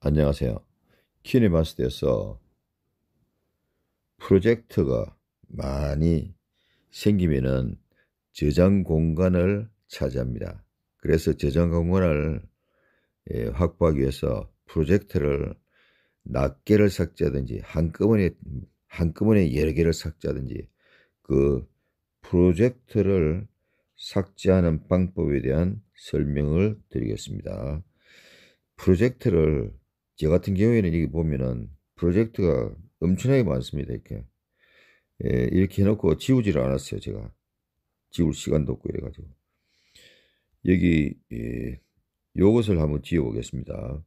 안녕하세요. 키네마스터에서 프로젝트가 많이 생기면 저장 공간을 차지합니다. 그래서 저장 공간을 예, 확보하기 위해서 프로젝트를 낱개를 삭제하든지 한꺼번에 한꺼번에 여러 개를 삭제하든지 그 프로젝트를 삭제하는 방법에 대한 설명을 드리겠습니다. 프로젝트를 저 같은 경우에는 이게 보면은 프로젝트가 엄청나게 많습니다. 이렇게 예, 이렇게 해놓고 지우지를 않았어요. 제가 지울 시간도 없고 이래가지고 여기 예, 요것을 한번 지워보겠습니다.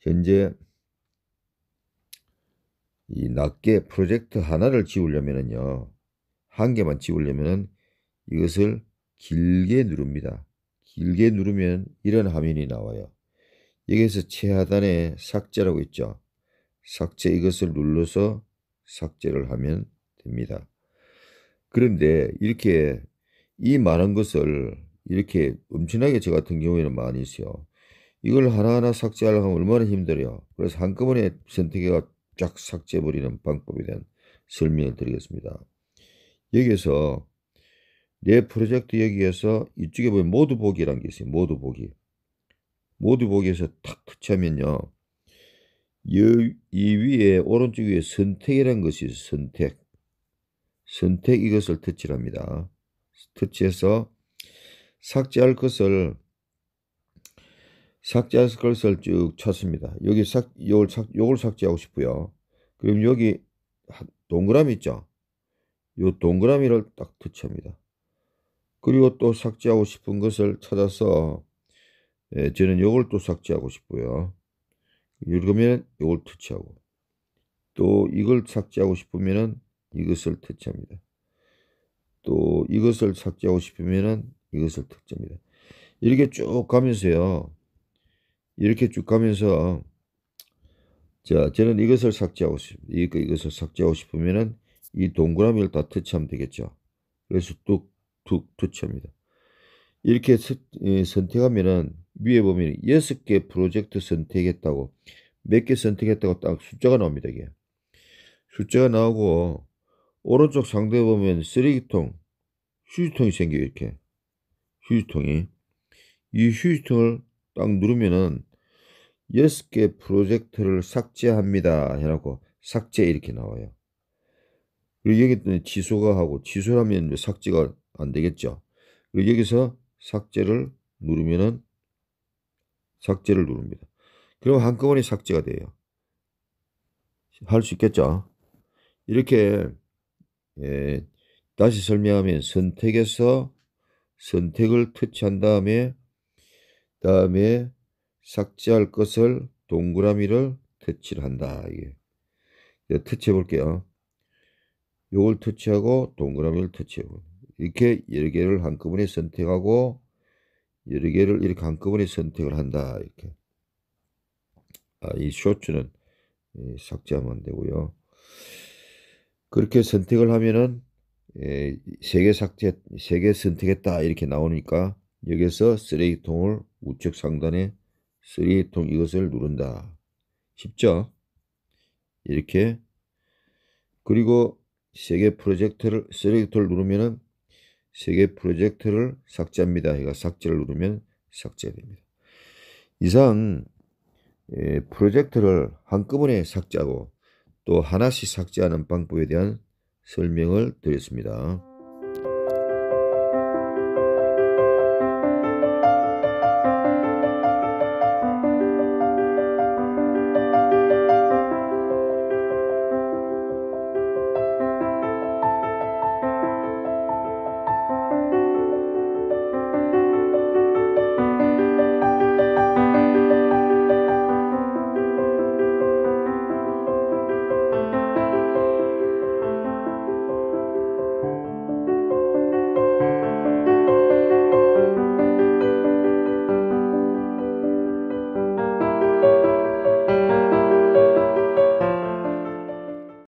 현재 이 낱개 프로젝트 하나를 지우려면은요 한 개만 지우려면은 이것을 길게 누릅니다. 길게 누르면 이런 화면이 나와요. 여기에서 최하단에 삭제라고 있죠. 삭제 이것을 눌러서 삭제를 하면 됩니다. 그런데 이렇게 이 많은 것을 이렇게 엄청나게 저 같은 경우에는 많이 있어요. 이걸 하나하나 삭제하려면 얼마나 힘들어요. 그래서 한꺼번에 선택해가 쫙 삭제해버리는 방법에 대한 설명을 드리겠습니다. 여기에서 내 프로젝트 여기에서 이쪽에 보면 모두 보기라는 게 있어요. 모두 보기. 모두 보기에서 탁 터치하면요. 이 위에 오른쪽 위에 선택이라는 것이 있어요. 선택. 선택 이것을 터치합니다. 터치해서 삭제할 것을 삭제할 것을 쭉 찾습니다. 여기 삭 요걸 삭 요걸 삭제하고 싶고요. 그럼 여기 동그라미 있죠? 요 동그라미를 딱 터치합니다. 그리고 또 삭제하고 싶은 것을 찾아서 예, 저는 이걸또 삭제하고 싶고요. 읽으면 요걸 터치하고 또 이걸 삭제하고 싶으면 이것을 터치합니다. 또 이것을 삭제하고 싶으면 이것을 터치합니다. 이렇게 쭉 가면서요. 이렇게 쭉 가면서 자, 저는 이것을 삭제하고 싶, 이거 그 이것을 삭제하고 싶으면이 동그라미를 다 터치하면 되겠죠. 그래서 뚝 두, 두채입니다. 이렇게 스, 예, 선택하면은 위에 보면 여섯 개 프로젝트 선택했다고 몇 개 선택했다고 딱 숫자가 나옵니다. 이게 숫자가 나오고 오른쪽 상대에 보면 쓰레기통, 휴지통이 생겨요. 이렇게 휴지통이 이 휴지통을 딱 누르면은 여섯 개 프로젝트를 삭제합니다 해놓고 삭제 이렇게 나와요. 그리고 여기 또 취소가 하고 취소하면 삭제가 안 되겠죠. 그리고 여기서 삭제를 누르면은 삭제를 누릅니다. 그럼 한꺼번에 삭제가 돼요. 할 수 있겠죠. 이렇게 예, 다시 설명하면 선택에서 선택을 터치한 다음에 다음에 삭제할 것을 동그라미를 터치를 한다. 이게 예. 터치해 볼게요. 요걸 터치하고 동그라미를 터치해 볼게요. 이렇게 여러 개를 한꺼번에 선택하고 여러 개를 이렇게 한꺼번에 선택을 한다. 이렇게. 아, 이 쇼츠는 예, 삭제하면 안 되고요. 그렇게 선택을 하면은 예, 세개 삭제, 세개 선택했다 이렇게 나오니까 여기서 쓰레기통을 우측 상단에 쓰레기통 이것을 누른다. 쉽죠? 이렇게 그리고 세개 프로젝트를 쓰레기통을 누르면은 세계 프로젝트를 삭제합니다. 해가 그러니까 삭제를 누르면 삭제됩니다. 이상 예, 프로젝트를 한꺼번에 삭제하고 또 하나씩 삭제하는 방법에 대한 설명을 드렸습니다.